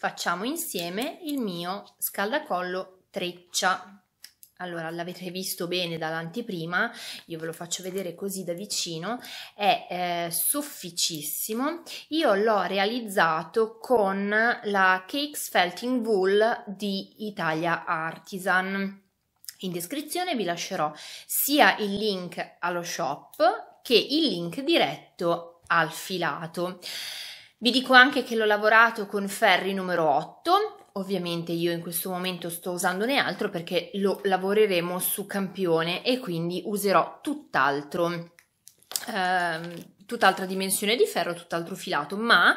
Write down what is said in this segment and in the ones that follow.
facciamo insieme il mio scaldacollo treccia. Allora, l'avete visto bene dall'anteprima, io ve lo faccio vedere così da vicino, è eh, sofficissimo. Io l'ho realizzato con la Cakes Felting Wool di Italia Artisan. In descrizione vi lascerò sia il link allo shop che il link diretto al filato. Vi dico anche che l'ho lavorato con Ferri numero 8, ovviamente io in questo momento sto usandone altro perché lo lavoreremo su campione e quindi userò tutt'altro, eh, tutt'altra dimensione di ferro, tutt'altro filato, ma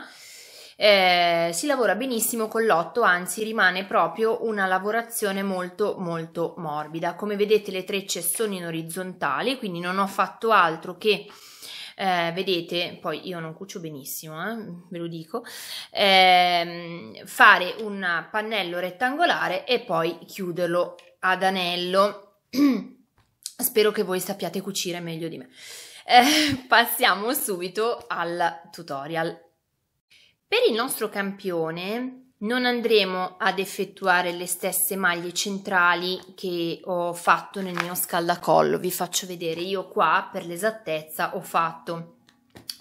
eh, si lavora benissimo con l'8, anzi rimane proprio una lavorazione molto molto morbida. Come vedete le trecce sono in orizzontale, quindi non ho fatto altro che eh, vedete, poi io non cucio benissimo, eh, ve lo dico, ehm, fare un pannello rettangolare e poi chiuderlo ad anello. Spero che voi sappiate cucire meglio di me. Eh, passiamo subito al tutorial. Per il nostro campione non andremo ad effettuare le stesse maglie centrali che ho fatto nel mio scaldacollo vi faccio vedere io qua per l'esattezza ho fatto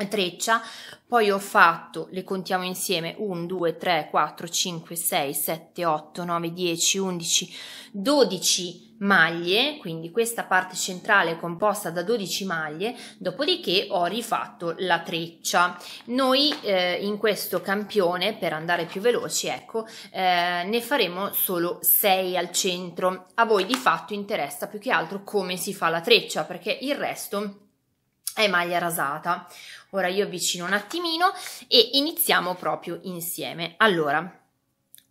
treccia, poi ho fatto, le contiamo insieme, 1, 2, 3, 4, 5, 6, 7, 8, 9, 10, 11, 12 maglie, quindi questa parte centrale è composta da 12 maglie, dopodiché ho rifatto la treccia. Noi eh, in questo campione, per andare più veloci, ecco, eh, ne faremo solo 6 al centro. A voi di fatto interessa più che altro come si fa la treccia, perché il resto è maglia rasata. Ora io avvicino un attimino e iniziamo proprio insieme. Allora,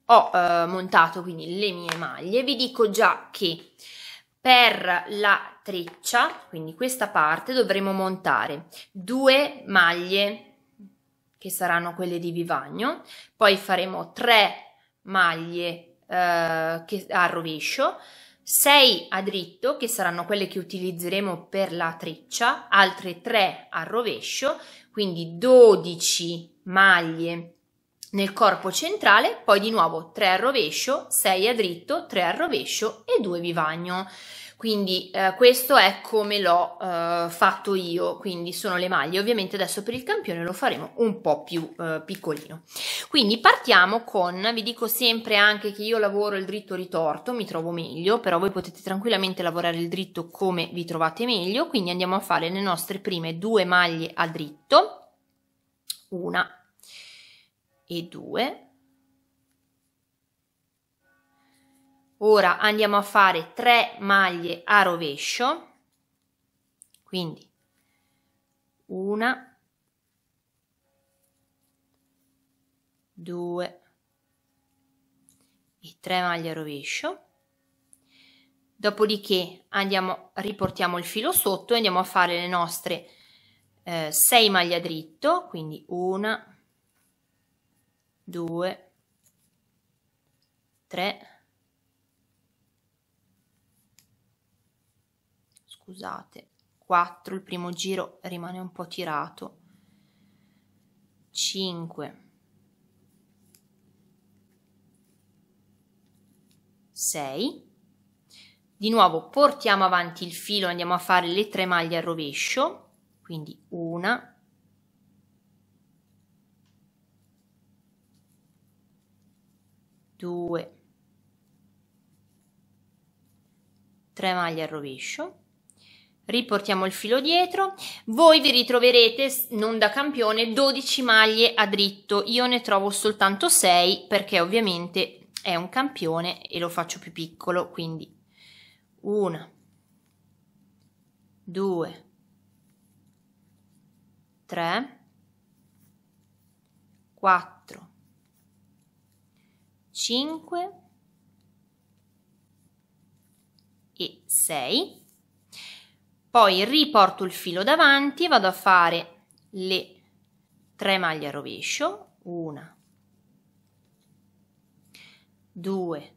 ho eh, montato quindi le mie maglie, vi dico già che per la treccia, quindi questa parte, dovremo montare due maglie che saranno quelle di vivagno, poi faremo tre maglie eh, che, a rovescio, 6 a dritto, che saranno quelle che utilizzeremo per la treccia, altre 3 a rovescio, quindi 12 maglie nel corpo centrale, poi di nuovo 3 a rovescio, 6 a dritto, 3 a rovescio e 2 vivagno. Quindi eh, questo è come l'ho eh, fatto io, quindi sono le maglie. Ovviamente adesso per il campione lo faremo un po' più eh, piccolino. Quindi partiamo con, vi dico sempre anche che io lavoro il dritto ritorto, mi trovo meglio, però voi potete tranquillamente lavorare il dritto come vi trovate meglio. Quindi andiamo a fare le nostre prime due maglie a dritto, una e due Ora andiamo a fare 3 maglie a rovescio, quindi una, due e 3 maglie a rovescio. Dopodiché andiamo, riportiamo il filo sotto e andiamo a fare le nostre 6 eh, maglie a dritto, quindi una, due, tre. scusate. 4 il primo giro rimane un po' tirato. 5 6 di nuovo portiamo avanti il filo andiamo a fare le tre maglie al rovescio quindi una due tre maglie al rovescio riportiamo il filo dietro, voi vi ritroverete non da campione 12 maglie a dritto, io ne trovo soltanto 6 perché ovviamente è un campione e lo faccio più piccolo, quindi 1, 2, 3, 4, 5 e 6 poi riporto il filo davanti e vado a fare le 3 maglie a rovescio 1 2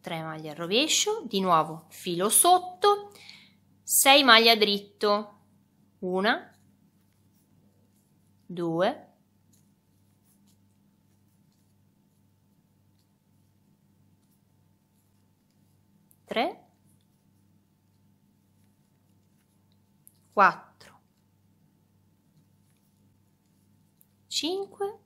3 maglie a rovescio di nuovo filo sotto 6 maglie a dritto 1 2 3 4 5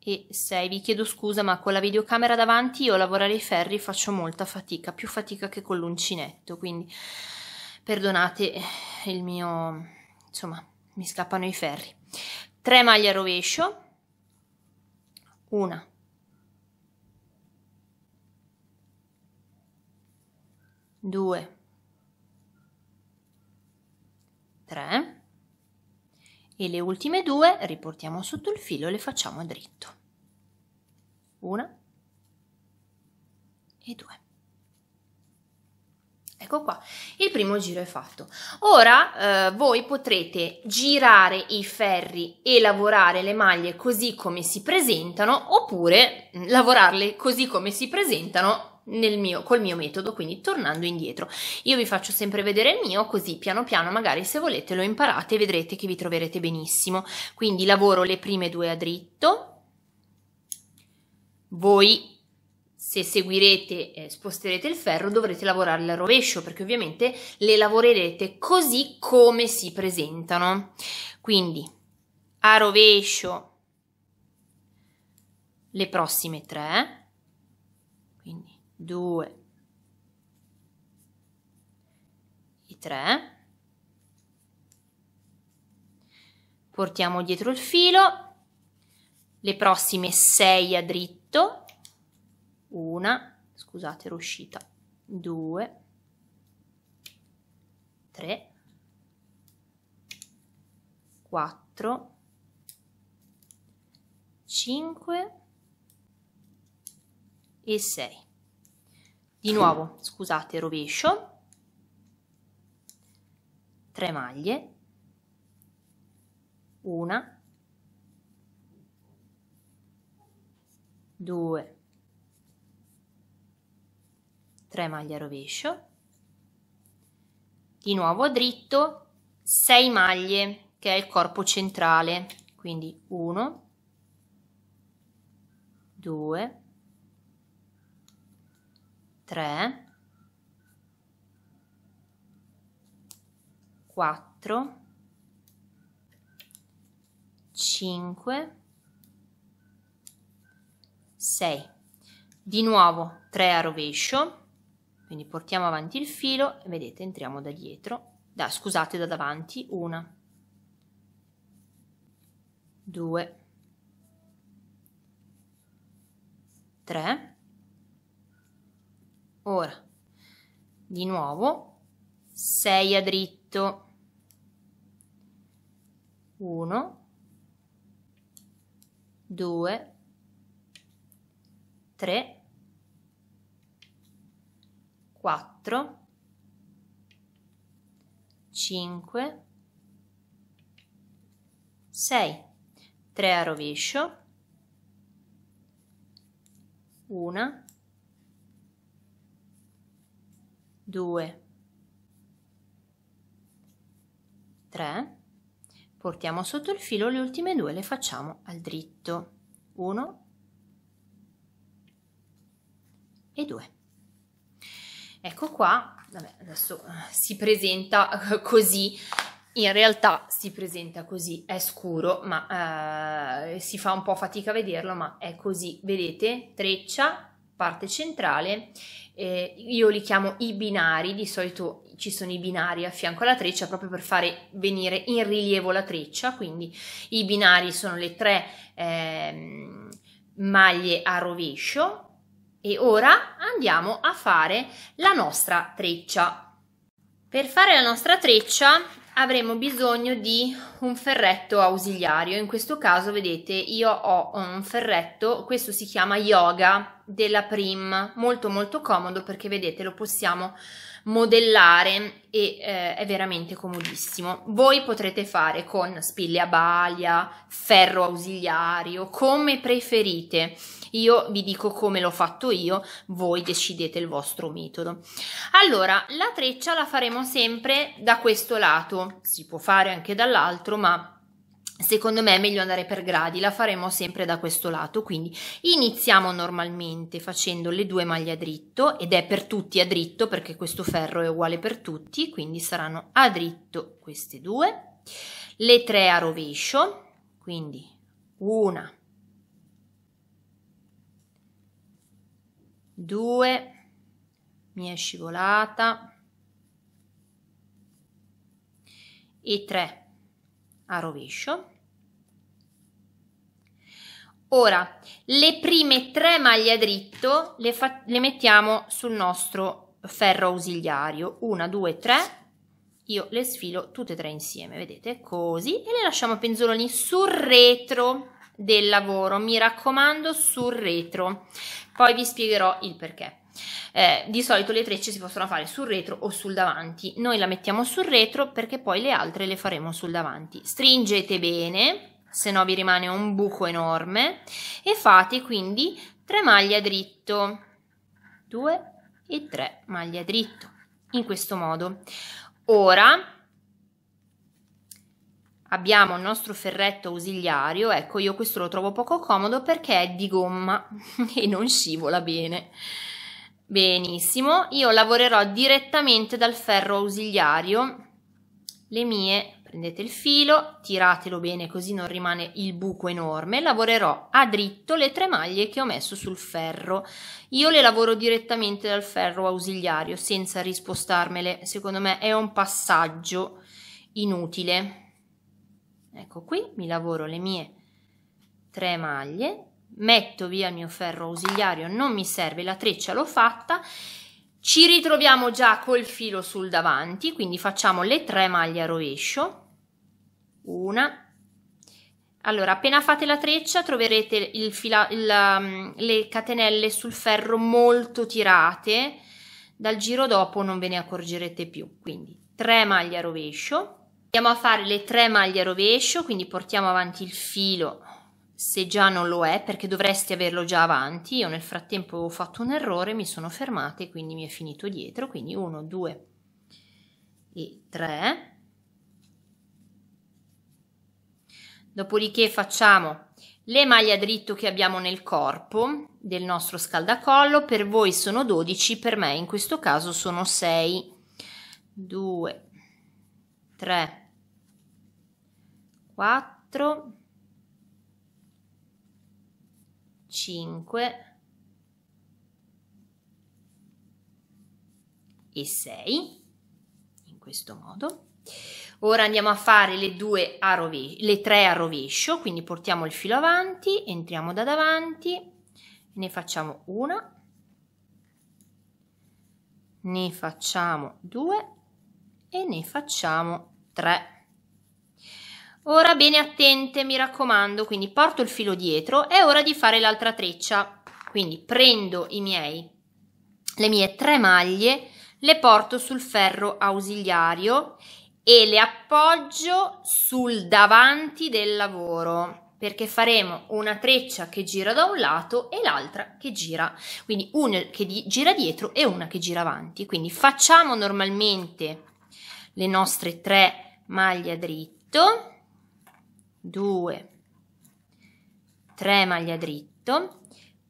e 6 vi chiedo scusa ma con la videocamera davanti io a lavorare i ferri faccio molta fatica più fatica che con l'uncinetto quindi perdonate il mio insomma mi scappano i ferri 3 maglie a rovescio 1 2, 3 e le ultime due riportiamo sotto il filo e le facciamo dritto. 1 e 2. Ecco qua, il primo giro è fatto. Ora eh, voi potrete girare i ferri e lavorare le maglie così come si presentano oppure lavorarle così come si presentano mio, col mio metodo, quindi tornando indietro. Io vi faccio sempre vedere il mio, così piano piano magari se volete lo imparate e vedrete che vi troverete benissimo. Quindi lavoro le prime due a dritto, voi se seguirete eh, sposterete il ferro dovrete lavorarle a rovescio perché ovviamente le lavorerete così come si presentano quindi a rovescio le prossime tre 2 e 3 portiamo dietro il filo le prossime 6 a dritto una scusate l'uscita 2 3 4 5 e 6 di nuovo scusate rovescio 3 maglie una, due, tre maglie a rovescio di nuovo dritto 6 maglie che è il corpo centrale quindi 1 2 3, 4, 5, 6. Di nuovo 3 a rovescio, quindi portiamo avanti il filo e vedete entriamo da dietro, da, scusate da davanti, 1, 2, 3, Ora, di nuovo, 6 a dritto, 1, 2, 3, 4, 5, 6, 3 a rovescio, 1, 2, 3, portiamo sotto il filo le ultime due le facciamo al dritto, 1 e 2. Ecco qua, vabbè, adesso eh, si presenta eh, così, in realtà si presenta così, è scuro, ma eh, si fa un po' fatica a vederlo, ma è così, vedete? Treccia, parte centrale, eh, io li chiamo i binari, di solito ci sono i binari a fianco alla treccia proprio per fare venire in rilievo la treccia, quindi i binari sono le tre eh, maglie a rovescio e ora andiamo a fare la nostra treccia. Per fare la nostra treccia avremo bisogno di un ferretto ausiliario. In questo caso, vedete, io ho un ferretto, questo si chiama Yoga della Prim, molto molto comodo perché vedete lo possiamo modellare e eh, è veramente comodissimo. Voi potrete fare con spille a balia, ferro ausiliario, come preferite. Io vi dico come l'ho fatto io, voi decidete il vostro metodo. Allora, la treccia la faremo sempre da questo lato, si può fare anche dall'altro, altro, ma Secondo me è meglio andare per gradi, la faremo sempre da questo lato, quindi iniziamo normalmente facendo le due maglie a dritto ed è per tutti a dritto perché questo ferro è uguale per tutti, quindi saranno a dritto queste due, le tre a rovescio, quindi una, due, mia scivolata e tre a rovescio. Ora, le prime tre maglie a dritto le, le mettiamo sul nostro ferro ausiliario. Una, due, tre. Io le sfilo tutte e tre insieme, vedete? Così. E le lasciamo penzoloni sul retro del lavoro. Mi raccomando, sul retro. Poi vi spiegherò il perché. Eh, di solito le trecce si possono fare sul retro o sul davanti. Noi la mettiamo sul retro perché poi le altre le faremo sul davanti. Stringete bene, se no vi rimane un buco enorme e fate quindi 3 maglie a dritto. 2 e 3 maglie a dritto. In questo modo. Ora abbiamo il nostro ferretto ausiliario, ecco io questo lo trovo poco comodo perché è di gomma e non scivola bene. Benissimo, io lavorerò direttamente dal ferro ausiliario le mie, prendete il filo, tiratelo bene così non rimane il buco enorme, lavorerò a dritto le tre maglie che ho messo sul ferro. Io le lavoro direttamente dal ferro ausiliario senza rispostarmele, secondo me è un passaggio inutile. Ecco qui, mi lavoro le mie tre maglie metto via il mio ferro ausiliario, non mi serve, la treccia l'ho fatta, ci ritroviamo già col filo sul davanti, quindi facciamo le tre maglie a rovescio, una, allora appena fate la treccia troverete il fila, il, um, le catenelle sul ferro molto tirate, dal giro dopo non ve ne accorgerete più, quindi 3 maglie a rovescio, andiamo a fare le 3 maglie a rovescio, quindi portiamo avanti il filo se già non lo è, perché dovresti averlo già avanti. Io nel frattempo ho fatto un errore, mi sono fermata e quindi mi è finito dietro. Quindi 1, 2 e 3. Dopodiché facciamo le maglie a dritto che abbiamo nel corpo del nostro scaldacollo. Per voi sono 12, per me in questo caso sono 6. 2, 3, 4, 5 e 6 in questo modo ora andiamo a fare le due a rovescio le tre a rovescio quindi portiamo il filo avanti entriamo da davanti ne facciamo una ne facciamo due e ne facciamo tre Ora bene attente, mi raccomando, quindi porto il filo dietro, è ora di fare l'altra treccia. Quindi prendo miei, le mie tre maglie, le porto sul ferro ausiliario e le appoggio sul davanti del lavoro perché faremo una treccia che gira da un lato e l'altra che gira, quindi una che di, gira dietro e una che gira avanti. Quindi facciamo normalmente le nostre tre maglie a dritto 2, 3 maglia dritto,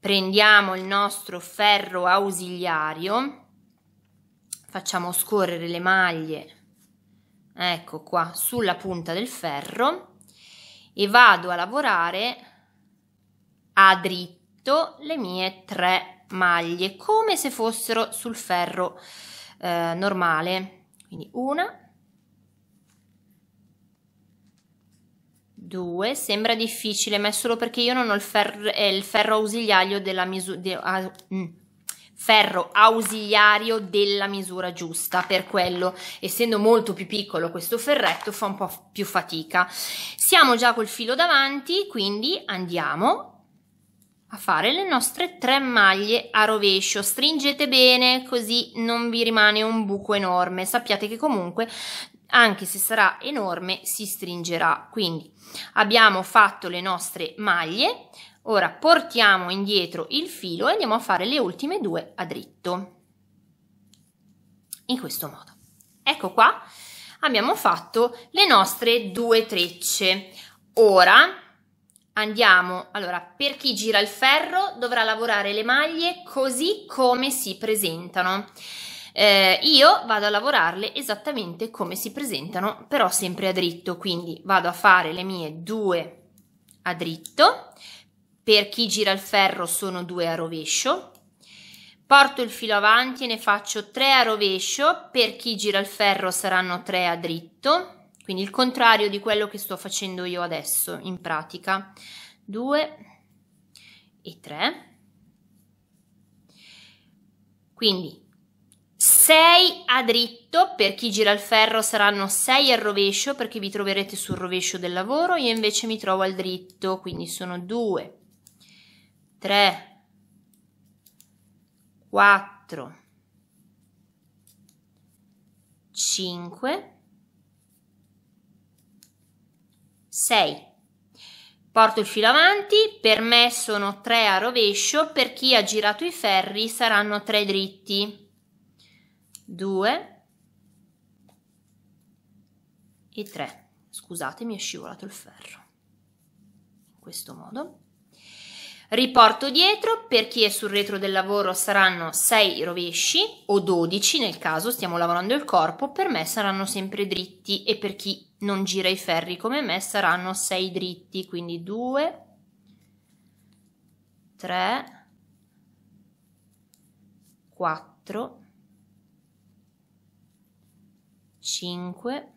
prendiamo il nostro ferro ausiliario, facciamo scorrere le maglie, ecco qua, sulla punta del ferro e vado a lavorare a dritto le mie tre maglie come se fossero sul ferro eh, normale quindi una 2 sembra difficile, ma è solo perché io non ho il, fer- eh, il ferro ausiliario della misura. Ah, mm, ferro ausiliario della misura giusta per quello essendo molto più piccolo questo ferretto fa un po' più fatica siamo già col filo davanti quindi andiamo a fare le nostre tre maglie a rovescio stringete bene così non vi rimane un buco enorme sappiate che comunque anche se sarà enorme si stringerà quindi abbiamo fatto le nostre maglie ora portiamo indietro il filo e andiamo a fare le ultime due a dritto in questo modo ecco qua abbiamo fatto le nostre due trecce ora andiamo allora per chi gira il ferro dovrà lavorare le maglie così come si presentano eh, io vado a lavorarle esattamente come si presentano, però sempre a dritto, quindi vado a fare le mie due a dritto, per chi gira il ferro sono due a rovescio, porto il filo avanti e ne faccio 3 a rovescio, per chi gira il ferro saranno 3 a dritto, quindi il contrario di quello che sto facendo io adesso in pratica, 2 e 3, quindi 6 a dritto, per chi gira il ferro saranno 6 al rovescio perché vi troverete sul rovescio del lavoro, io invece mi trovo al dritto, quindi sono 2, 3, 4, 5, 6. Porto il filo avanti, per me sono 3 a rovescio, per chi ha girato i ferri saranno 3 dritti. 2 e 3. Scusate, mi è scivolato il ferro. In questo modo. Riporto dietro, per chi è sul retro del lavoro saranno 6 rovesci o 12 nel caso stiamo lavorando il corpo, per me saranno sempre dritti e per chi non gira i ferri come me saranno 6 dritti, quindi 2, 3, 4, 5,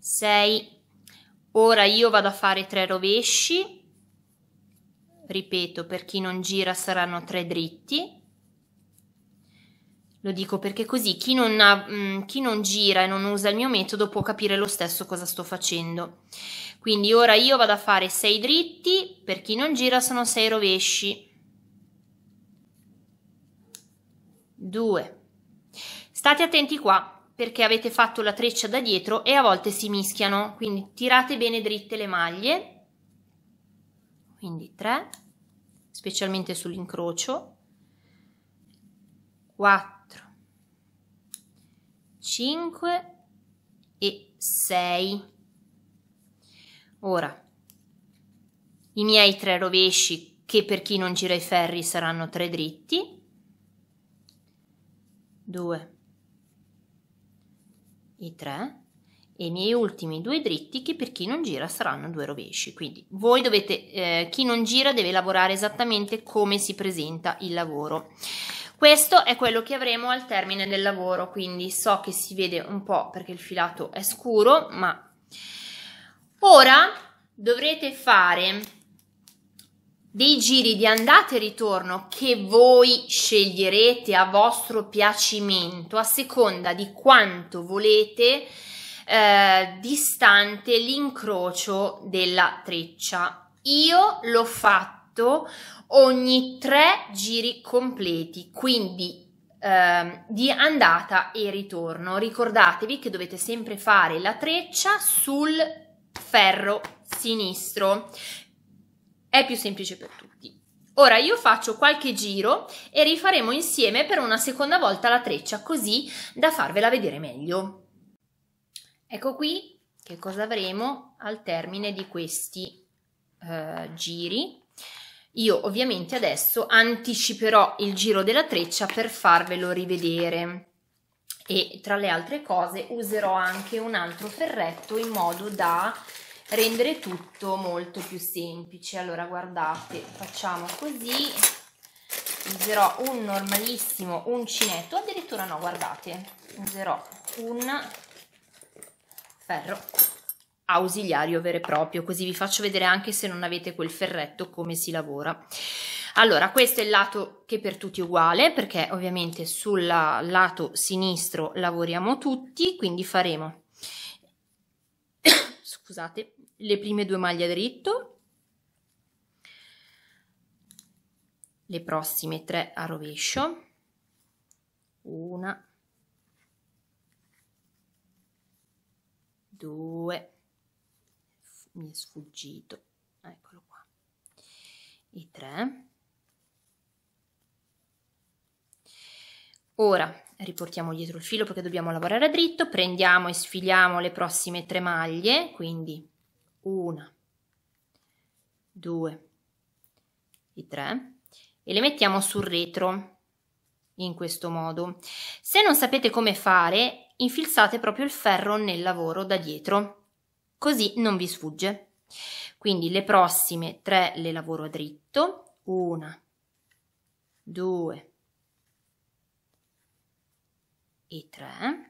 6. Ora io vado a fare 3 rovesci, ripeto, per chi non gira saranno 3 dritti, lo dico perché così chi non, ha, mm, chi non, gira e non usa il mio metodo può capire lo stesso cosa sto facendo. Quindi ora io vado a fare 6 dritti, per chi non gira sono 6 rovesci. 2 State attenti qua perché avete fatto la treccia da dietro e a volte si mischiano, quindi tirate bene dritte le maglie, quindi 3, specialmente sull'incrocio, 4, 5 e 6. Ora, i miei tre rovesci, che per chi non gira i ferri saranno tre dritti, 2, i tre e i miei ultimi due dritti che per chi non gira saranno due rovesci quindi voi dovete eh, chi non gira deve lavorare esattamente come si presenta il lavoro questo è quello che avremo al termine del lavoro quindi so che si vede un po perché il filato è scuro ma ora dovrete fare dei giri di andata e ritorno che voi sceglierete a vostro piacimento a seconda di quanto volete eh, distante l'incrocio della treccia. Io l'ho fatto ogni tre giri completi, quindi eh, di andata e ritorno. Ricordatevi che dovete sempre fare la treccia sul ferro sinistro è più semplice per tutti. Ora io faccio qualche giro e rifaremo insieme per una seconda volta la treccia, così da farvela vedere meglio. Ecco qui che cosa avremo al termine di questi eh, giri. Io ovviamente adesso anticiperò il giro della treccia per farvelo rivedere e tra le altre cose userò anche un altro ferretto in modo da rendere tutto molto più semplice. Allora guardate, facciamo così, userò un normalissimo uncinetto, addirittura no, guardate, userò un ferro ausiliario vero e proprio, così vi faccio vedere anche se non avete quel ferretto come si lavora. Allora, questo è il lato che per tutti è uguale, perché ovviamente sul lato sinistro lavoriamo tutti, quindi faremo, scusate, le prime due maglie a dritto, le prossime tre a rovescio, una, due, mi è sfuggito, eccolo qua, e tre. Ora riportiamo dietro il filo perché dobbiamo lavorare a dritto, prendiamo e sfiliamo le prossime tre maglie, quindi una, due e tre e le mettiamo sul retro in questo modo. Se non sapete come fare, infilzate proprio il ferro nel lavoro da dietro, così non vi sfugge. Quindi le prossime tre le lavoro a dritto, una, due e tre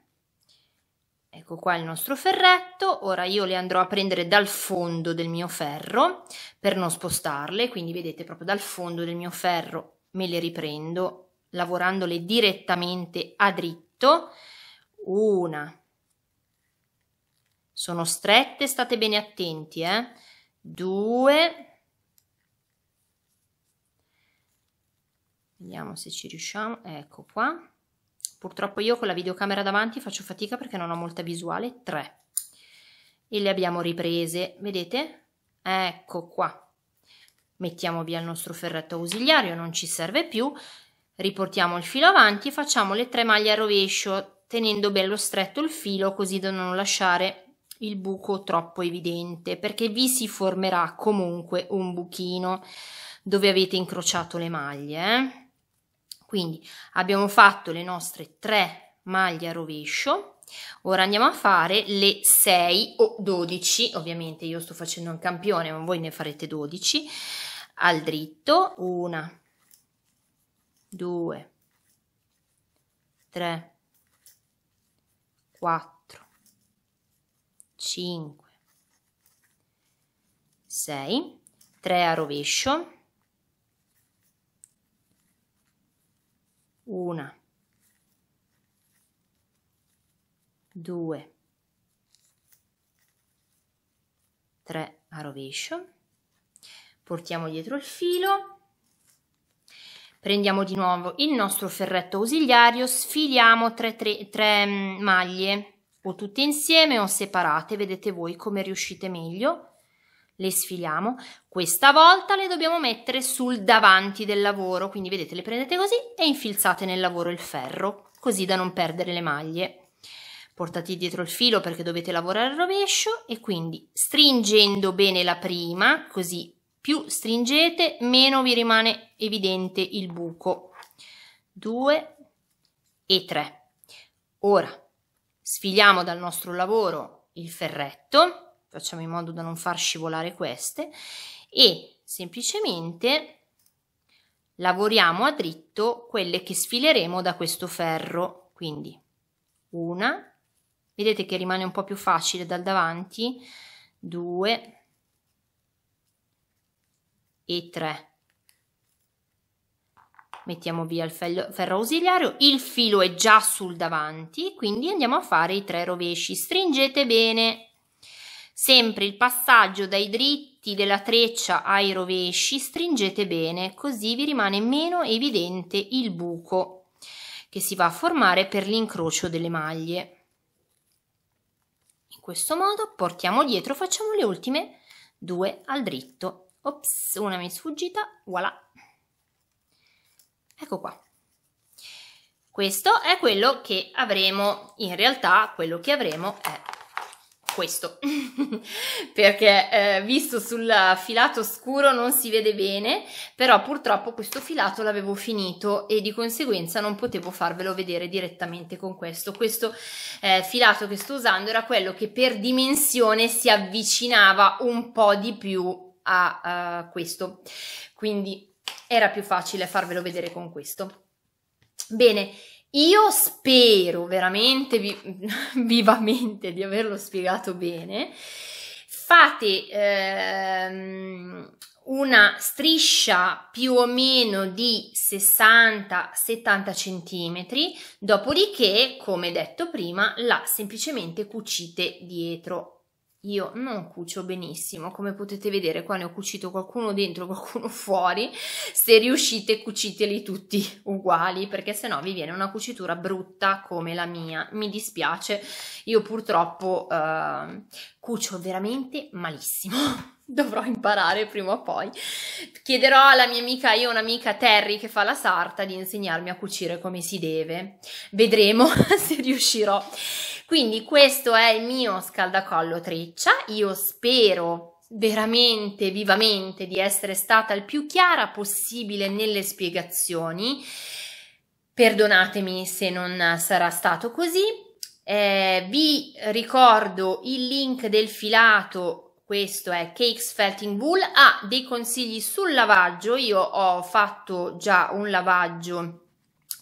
Ecco qua il nostro ferretto, ora io le andrò a prendere dal fondo del mio ferro per non spostarle, quindi vedete proprio dal fondo del mio ferro me le riprendo lavorandole direttamente a dritto, una, sono strette, state bene attenti, eh? due, vediamo se ci riusciamo, ecco qua, Purtroppo io con la videocamera davanti faccio fatica perché non ho molta visuale. 3. E le abbiamo riprese, vedete? Ecco qua. Mettiamo via il nostro ferretto ausiliario, non ci serve più. Riportiamo il filo avanti e facciamo le tre maglie a rovescio, tenendo bello stretto il filo così da non lasciare il buco troppo evidente, perché vi si formerà comunque un buchino dove avete incrociato le maglie. Eh? Quindi abbiamo fatto le nostre 3 maglie a rovescio, Ora andiamo a fare le 6 o 12, ovviamente io sto facendo un campione, ma voi ne farete 12, al dritto, 1, 2, 3, 4, 5, 6, 3 a rovescio, una due tre a rovescio portiamo dietro il filo prendiamo di nuovo il nostro ferretto ausiliario sfiliamo 3 mm, maglie o tutte insieme o separate vedete voi come riuscite meglio le sfiliamo, questa volta le dobbiamo mettere sul davanti del lavoro, quindi vedete le prendete così e infilzate nel lavoro il ferro, così da non perdere le maglie. Portate dietro il filo perché dovete lavorare al rovescio e quindi stringendo bene la prima, così più stringete meno vi rimane evidente il buco. 2 e 3. Ora sfiliamo dal nostro lavoro il ferretto facciamo in modo da non far scivolare queste e semplicemente lavoriamo a dritto quelle che sfileremo da questo ferro quindi una vedete che rimane un po' più facile dal davanti due e tre mettiamo via il ferro ausiliario, il filo è già sul davanti, quindi andiamo a fare i tre rovesci. Stringete bene Sempre il passaggio dai dritti della treccia ai rovesci stringete bene, così vi rimane meno evidente il buco che si va a formare per l'incrocio delle maglie. In questo modo portiamo dietro, facciamo le ultime due al dritto. Ops, una mi è sfuggita, voilà. Ecco qua. Questo è quello che avremo, in realtà quello che avremo è questo perché eh, visto sul filato scuro non si vede bene però purtroppo questo filato l'avevo finito e di conseguenza non potevo farvelo vedere direttamente con questo questo eh, filato che sto usando era quello che per dimensione si avvicinava un po' di più a uh, questo quindi era più facile farvelo vedere con questo bene io spero veramente vi- vivamente di averlo spiegato bene. Fate ehm, una striscia più o meno di 60-70 cm, dopodiché, come detto prima, la semplicemente cucite dietro io non cucio benissimo, come potete vedere qua ne ho cucito qualcuno dentro, qualcuno fuori, se riuscite cuciteli tutti uguali perché se no vi viene una cucitura brutta come la mia, mi dispiace, io purtroppo eh, cucio veramente malissimo. Dovrò imparare prima o poi. Chiederò alla mia amica, io ho un'amica Terry che fa la sarta, di insegnarmi a cucire come si deve. Vedremo se riuscirò. Quindi questo è il mio scaldacollo treccia, io spero veramente vivamente di essere stata il più chiara possibile nelle spiegazioni. Perdonatemi se non sarà stato così. Eh, vi ricordo il link del filato questo è Cakes Felting Bull, ha ah, dei consigli sul lavaggio, io ho fatto già un lavaggio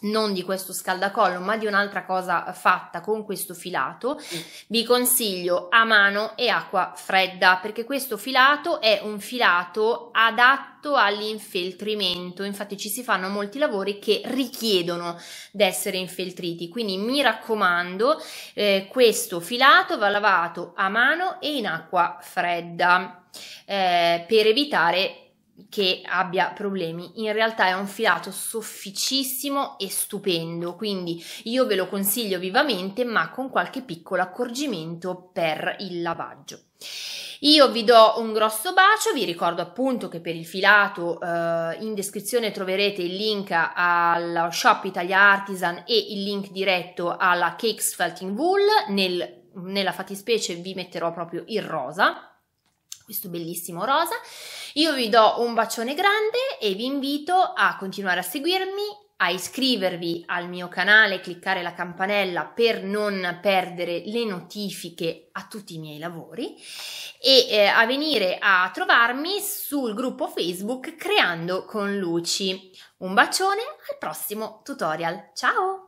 non di questo scaldacollo ma di un'altra cosa fatta con questo filato mm. vi consiglio a mano e acqua fredda perché questo filato è un filato adatto all'infeltrimento infatti ci si fanno molti lavori che richiedono d'essere infeltriti quindi mi raccomando eh, questo filato va lavato a mano e in acqua fredda eh, per evitare che abbia problemi. In realtà è un filato sofficissimo e stupendo, quindi io ve lo consiglio vivamente, ma con qualche piccolo accorgimento per il lavaggio. Io vi do un grosso bacio, vi ricordo appunto che per il filato eh, in descrizione troverete il link al shop Italia Artisan e il link diretto alla Cakes Felting Wool, Nel, nella fattispecie vi metterò proprio il rosa questo bellissimo rosa. Io vi do un bacione grande e vi invito a continuare a seguirmi, a iscrivervi al mio canale, cliccare la campanella per non perdere le notifiche a tutti i miei lavori e eh, a venire a trovarmi sul gruppo Facebook Creando con Luci. Un bacione al prossimo tutorial. Ciao!